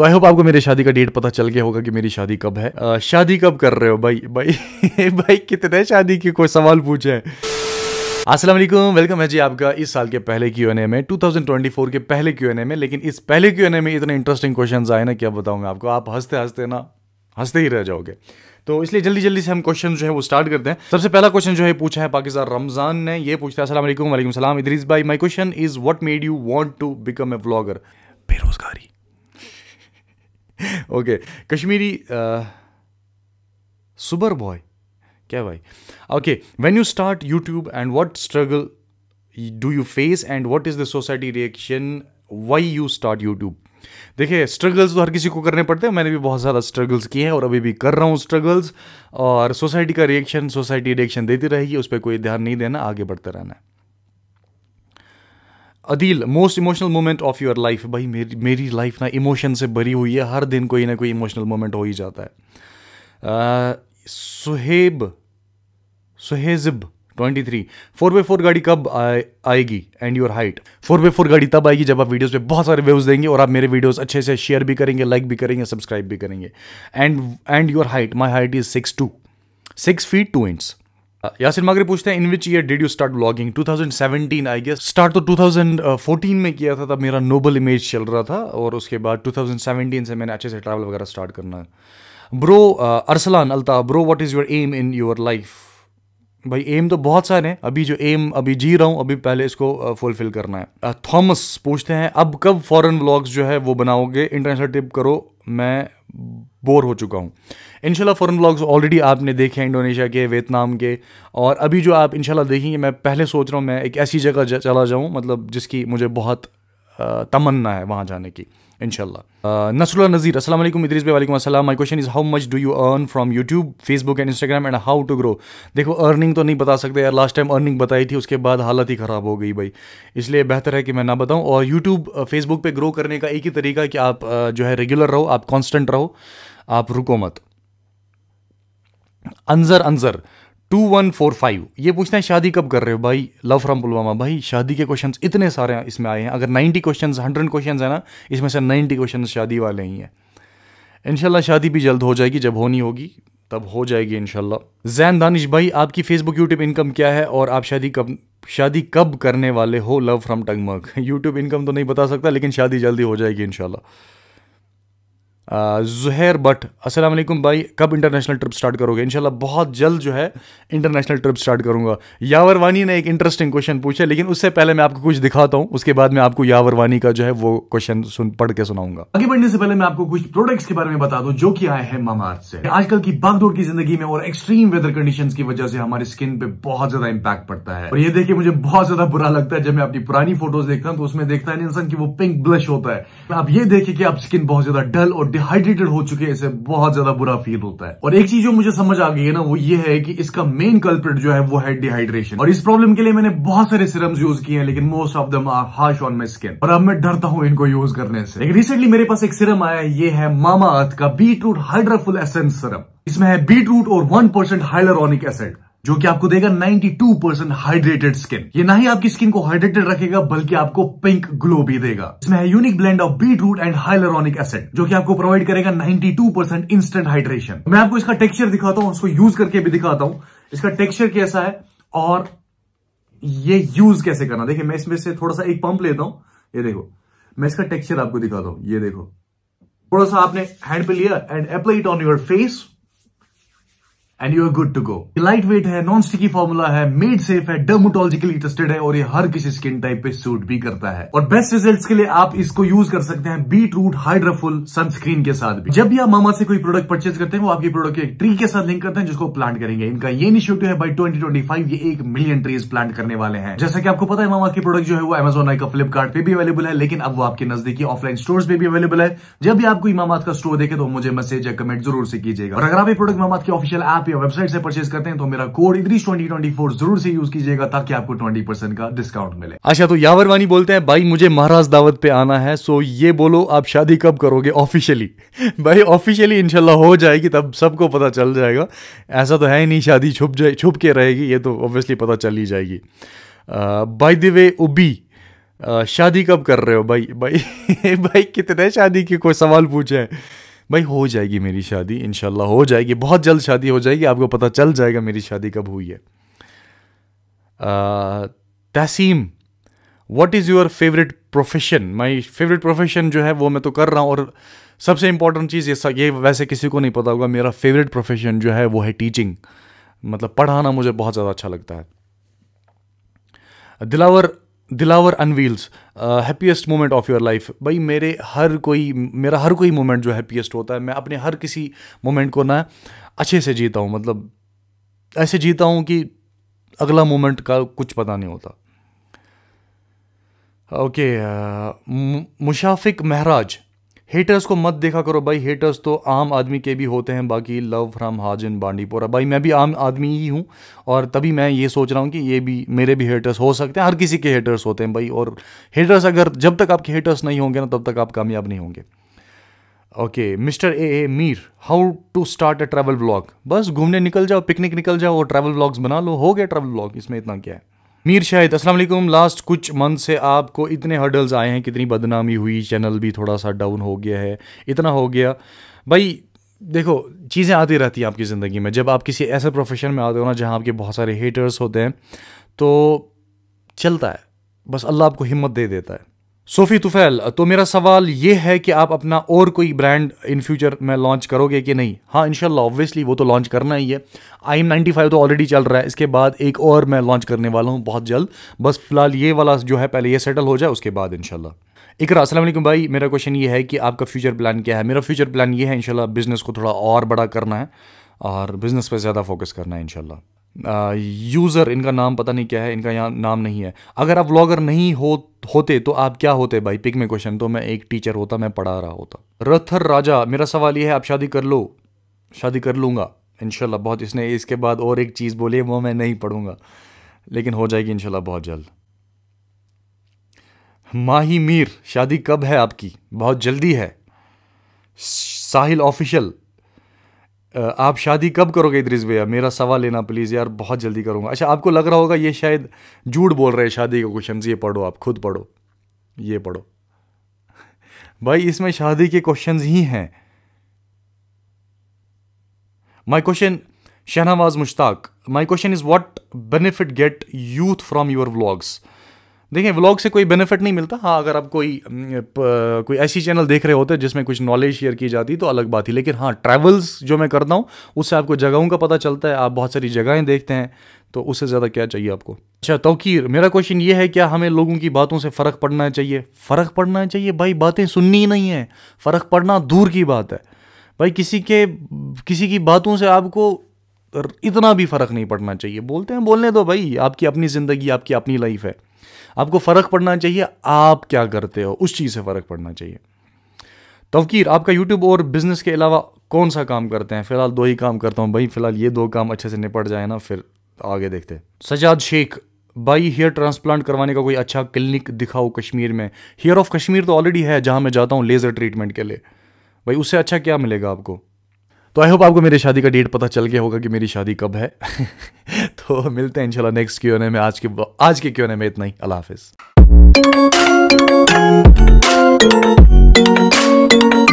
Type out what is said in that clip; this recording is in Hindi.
तो आई होप आपको मेरी शादी का डेट पता चल गया होगा कि मेरी शादी कब है आ, शादी कब कर रहे हो भाई भाई भाई कितने शादी के कोई सवाल पूछे असलम वेलकम है जी आपका इस साल के पहले क्यू एन ए में 2024 के पहले क्यू एन ए में लेकिन इस पहले क्यू एन ए में इतने इंटरेस्टिंग क्वेश्चन आए ना क्या बताऊँ मैं आपको आप हंसते हंसते ना हंसते ही रह जाओगे तो इसलिए जल्दी जल्दी से हम क्वेश्चन जो है वो स्टार्ट करते हैं सबसे पहला क्वेश्चन जो है पूछा है पाकिस्तान रमजान ने ये पूछता है असल वालेकुम सलाम इदरीस भाई my question is what made you want to become a blogger बेरोजगारी ओके कश्मीरी सुबर बॉय क्या भाई okay when you start YouTube and what struggle do you face and what is the society reaction why you start YouTube देखिए स्ट्रगल्स तो हर किसी को करने पड़ते हैं मैंने भी बहुत ज़्यादा स्ट्रगल्स किए हैं और अभी भी कर रहा हूँ स्ट्रगल्स और सोसाइटी का रिएक्शन सोसाइटी रिएक्शन देती रहेगी उस पर कोई ध्यान नहीं देना आगे बढ़ते रहना है Adeel most emotional moment of your life भाई मेरी मेरी लाइफ ना इमोशन से भरी हुई है हर दिन कोई ना कोई इमोशनल मोमेंट हो ही जाता है Suhaib twenty 23 four by four गाड़ी कब आएगी and your height four by four गाड़ी तब आएगी जब आप वीडियोस पे बहुत सारे व्यूज देंगे और आप मेरे वीडियोस अच्छे से शेयर भी करेंगे लाइक भी करेंगे सब्सक्राइब भी करेंगे and and your height my height is six two six feet two inches Yasin uh, Magray पूछते हैं in which year did you start blogging 2017 I guess start तो 2014 में किया था तब मेरा नोबल इमेज चल रहा था और उसके बाद 2017 से मैंने अच्छे से ट्रैवल वगैरह स्टार्ट करना है ब्रो अरसलान अलता bro what is your aim in your life भाई एम तो बहुत सारे हैं अभी जो एम अभी जी रहा हूँ अभी पहले इसको फुलफिल करना है थॉमस पूछते हैं अब कब फॉरेन व्लॉग्स जो है वो बनाओगे इंटरनेशनल टिप करो मैं बोर हो चुका हूँ इनशाला फ़ॉरन व्लॉग्स ऑलरेडी आपने देखे हैं इंडोनेशिया के वियतनाम के और अभी जो आप इनशाला देखेंगे मैं पहले सोच रहा हूँ मैं एक ऐसी जगह चला जाऊँ मतलब जिसकी मुझे बहुत तमन्ना है वहाँ जाने की इनशाला नसरुल्ला नज़ीर असल इदरीस भाई Aslam my question is how much do you earn from YouTube Facebook and Instagram and how to grow देखो अर्निंग तो नहीं बता सकते यार लास्ट टाइम अर्निंग बताई थी उसके बाद हालत ही ख़राब हो गई भाई इसलिए बेहतर है कि मैं ना बताऊँ और यूट्यूब फेसबुक पर ग्रो करने का एक ही तरीका कि आप जो है रेगुलर रहो आप कॉन्स्टेंट रहो आप रुको मत Anjar Anjar two one four five ये पूछते हैं शादी कब कर रहे हो भाई लव फ्रॉम पुलवामा भाई शादी के क्वेश्चंस इतने सारे इसमें आए हैं अगर नाइन्टी क्वेश्चंस हंड्रेड क्वेश्चंस है ना इसमें से नाइन्टी क्वेश्चन शादी वाले ही हैं इनशाला शादी भी जल्द हो जाएगी जब होनी होगी तब हो जाएगी इनशाला जैन दानिश भाई आपकी फेसबुक यूट्यूब इनकम क्या है और आप शादी कब शादी कब करने वाले हो love from Tangmarg YouTube income तो नहीं बता सकता लेकिन शादी जल्दी हो जाएगी इनशाला जुहैर भट असल भाई कब इंटरनेशनल ट्रिप स्टार्ट करोगे इनशाला बहुत जल्द जो है इंटरनेशनल ट्रिप स्टार्ट करूंगा यावर वानी ने एक इंटरेस्टिंग क्वेश्चन पूछा लेकिन उससे पहले मैं आपको कुछ दिखाता हूँ उसके बाद मैं आपको यावर वानी का जो है वो क्वेश्चन सुन पढ़ के सुनाऊंगा आगे बढ़ने से पहले मैं आपको कुछ प्रोडक्ट्स के बारे में बता दूं जो कि आए हैं मामार्थ से आजकल की बागडोर की जिंदगी में और एक्सट्रीम वेदर कंडीशन की वजह से हमारे स्किन पे बहुत ज्यादा इंपैक्ट पड़ता है और ये देखिए मुझे बहुत ज्यादा बुरा लगता है जब मैं अपनी पुरानी फोटोज देखता हूँ तो उसमें देखता है इंसान की वो पिंक ब्लश होता है आप ये देखिए कि आप स्किन बहुत ज्यादा डल और डिहाइड्रेटेड हो चुके हैं इसे बहुत ज्यादा बुरा फील होता है और एक चीज जो मुझे समझ आ गई है ना वो ये है कि इसका मेन कल्प्रेट जो है वो है डिहाइड्रेशन और इस प्रॉब्लम के लिए मैंने बहुत सारे सिरम्स यूज किए हैं लेकिन most of them are harsh on my skin और अब मैं डरता हूं इनको यूज करने से लेकिन रिसेंटली मेरे पास एक सिरम आया ये है मामा अर्थ का beetroot hydrafull essence serum इसमें है बीट रूट और वन परसेंट हाइलरोनिक एसिड जो कि आपको देगा 92 परसेंट हाइड्रेटेड स्किन ये ना ही आपकी स्किन को हाइड्रेटेड रखेगा बल्कि आपको पिंक ग्लो भी देगा इसमें है unique blend of beetroot and hyaluronic acid जो कि आपको प्रोवाइड करेगा 92 परसेंट इंस्टेंट हाइड्रेशन मैं आपको इसका टेक्सचर दिखाता हूं उसको यूज करके भी दिखाता हूं इसका टेक्स्चर कैसा है और ये यूज कैसे करना देखिये मैं इसमें से थोड़ा सा एक पंप लेता हूं ये देखो मैं इसका टेक्स्चर आपको दिखाता हूं ये देखो थोड़ा सा आपने हैंड पे लिया and apply it on your face and you are good to go light weight है नॉन स्टिकी फॉर्मूला है मेड सेफ है डर्मोटोलॉजिकली टेस्टेड है और ये हर किसी स्किन टाइप पे सूट भी करता है और बेस्ट रिजल्ट्स के लिए आप इसको यूज कर सकते हैं बीट रूट हाइड्रोफुल सनस्क्रीन के साथ भी जब भी आप मामा से कोई प्रोडक्ट परचेज करते हैं वो आपके प्रोडक्ट के ट्री के साथ लिंक करते हैं जिसको प्लांट करेंगे इनका ये इनिशिएटिव है बाई ट्वेंटी ट्वेंटी फाइव ये एक मिलियन ट्रीज प्लांट करने वाले हैं जैसा कि आपको पता है मामा के प्रोडक्ट जो है वो एमेजोन का फ्लिपकार्ट पे भी अवेलेबल है लेकिन अब वो आपके नजदीकी ऑफलाइन स्टोर पे भी अवेलेबल है जब भी आपको मामा का स्टोर देखे तो मुझे मैसेज या कमेंट जरूर से कीजिएगा और अगर आप ये प्रोडक्ट मामा के ऑफिशियल ऐप या वेबसाइट से परचेज करते हैं तो मेरा कोड इग्रीश ट्वेंटी ट्वेंटी फोर जरूर से यूज कीजिएगा ताकि आपको ट्वेंटी परसेंट का डिस्काउंट मिले अच्छा तो यावर वानी बोलते हैं भाई मुझे महाराज दावत पे आना है सो ये बोलो आप शादी कब करोगे ऑफिशियली भाई ऑफिशियली इनशाला हो जाएगी तब सबको पता चल जाएगा ऐसा तो है ही नहीं शादी छुप जाए छुप के रहेगी ये तो ऑब्वियसली पता चल ही जाएगी बाय द वे उबी शादी कब कर रहे हो भाई भाई भाई कितने शादी के कोई सवाल पूछे हैं भाई हो जाएगी मेरी शादी इन हो जाएगी बहुत जल्द शादी हो जाएगी आपको पता चल जाएगा मेरी शादी कब हुई है Tehseem what is your favourite profession my favourite profession जो है वो मैं तो कर रहा हूँ और सबसे इंपॉर्टेंट चीज़ ये सब ये वैसे किसी को नहीं पता होगा मेरा फेवरेट प्रोफेशन जो है वो है टीचिंग मतलब पढ़ाना मुझे बहुत ज़्यादा अच्छा लगता है दिलावर दिलावर अनवील्स happiest moment of your life भाई मेरे हर कोई मेरा हर कोई मोमेंट जो हैप्पीएस्ट होता है मैं अपने हर किसी मोमेंट को ना अच्छे से जीता हूँ मतलब ऐसे जीता हूँ कि अगला मोमेंट का कुछ पता नहीं होता okay uh, Mushafiq Mehraj haters को मत देखा करो भाई हेटर्स तो आम आदमी के भी होते हैं बाकी लव फ्रॉम इन बांडीपोरा भाई मैं भी आम आदमी ही हूँ और तभी मैं ये सोच रहा हूँ कि ये भी मेरे भी हेटर्स हो सकते हैं हर किसी के हेटर्स होते हैं भाई और हेटर्स अगर जब तक आपके हेटर्स नहीं होंगे ना तब तक आप कामयाब नहीं होंगे okay mister A A Mir how to start a travel blog बस घूमने निकल जाओ पिकनिक निकल जाओ और ट्रैवल ब्लॉग्स बना लो हो गया ट्रैवल ब्लॉग इसमें इतना क्या है मीर शाहिद अस्सलाम लास्ट कुछ मंथ से आपको इतने हर्डल्स आए हैं कितनी बदनामी हुई चैनल भी थोड़ा सा डाउन हो गया है इतना हो गया भाई देखो चीज़ें आती रहती हैं आपकी ज़िंदगी में जब आप किसी ऐसे प्रोफेशन में आते हो ना जहाँ आपके बहुत सारे हेटर्स होते हैं तो चलता है बस अल्लाह आपको हिम्मत दे देता है सोफी तुफैल तो मेरा सवाल ये है कि आप अपना और कोई ब्रांड इन फ्यूचर में लॉन्च करोगे कि नहीं हाँ इनशाला ऑब्वियसली वो तो लॉन्च करना ही है आई एम नाइन्टी फाइव तो ऑलरेडी चल रहा है इसके बाद एक और मैं लॉन्च करने वाला हूँ बहुत जल्द बस फिलहाल ये वाला जो है पहले ये सेटल हो जाए उसके बाद इनशाला इकर असलम भाई मेरा क्वेश्चन ये है कि आपका फ्यूचर प्लान क्या है मेरा फ्यूचर प्लान ये है इनशाला बिज़नेस को थोड़ा और बड़ा करना है और बिज़नेस पर ज़्यादा फोकस करना है इनशाला यूज़र इनका नाम पता नहीं क्या है इनका यहाँ नाम नहीं है अगर आप व्लॉगर नहीं हो होते तो आप क्या होते भाई पिक में क्वेश्चन तो मैं एक टीचर होता मैं पढ़ा रहा होता रथर राजा मेरा सवाल ये है आप शादी कर लो शादी कर लूँगा इनशाला बहुत इसने इसके बाद और एक चीज़ बोली वो मैं नहीं पढ़ूंगा लेकिन हो जाएगी इनशाला बहुत जल्द माही मीर शादी कब है आपकी बहुत जल्दी है साहिल ऑफिशियल आप शादी कब करोगे इद्रिस भैया मेरा सवाल लेना प्लीज़ यार बहुत जल्दी करूँगा अच्छा आपको लग रहा होगा ये शायद झूठ बोल रहे हैं शादी का क्वेश्चन ये पढ़ो आप खुद पढ़ो ये पढ़ो भाई इसमें शादी के क्वेश्चन ही हैं my question Shahnawaz Mushtaq my question is what benefit get youth from your blogs देखें व्लॉग से कोई बेनिफिट नहीं मिलता हाँ अगर आप कोई कोई ऐसी चैनल देख रहे होते जिसमें कुछ नॉलेज शेयर की जाती तो अलग बात ही लेकिन हाँ ट्रैवल्स जो मैं करता हूँ उससे आपको जगहों का पता चलता है आप बहुत सारी जगहें देखते हैं तो उससे ज़्यादा क्या चाहिए आपको अच्छा तोकीर मेरा क्वेश्चन ये है क्या हमें लोगों की बातों से फ़र्क पड़ना चाहिए फ़र्क पड़ना चाहिए भाई बातें सुननी ही नहीं है फ़र्क पड़ना दूर की बात है भाई किसी के किसी की बातों से आपको इतना भी फ़र्क नहीं पड़ना चाहिए बोलते हैं बोलने दो भाई आपकी अपनी ज़िंदगी आपकी अपनी लाइफ है आपको फ़र्क पड़ना चाहिए आप क्या करते हो उस चीज़ से फ़र्क पड़ना चाहिए तवकीर आपका यूट्यूब और बिज़नेस के अलावा कौन सा काम करते हैं फ़िलहाल दो ही काम करता हूँ भाई फ़िलहाल ये दो काम अच्छे से निपट जाए ना फिर आगे देखते सजाद शेख भाई हेयर ट्रांसप्लांट करवाने का कोई अच्छा क्लिनिक दिखाओ कश्मीर में हेयर ऑफ कश्मीर तो ऑलरेडी है जहाँ मैं जाता हूँ लेज़र ट्रीटमेंट के लिए भाई उससे अच्छा क्या मिलेगा आपको तो आई होप आपको मेरी शादी का डेट पता चल गया होगा कि मेरी शादी कब है तो मिलते हैं इंशाल्लाह नेक्स्ट क्यों में आज के आज के क्यों में इतना ही अल्लाह हाफिज़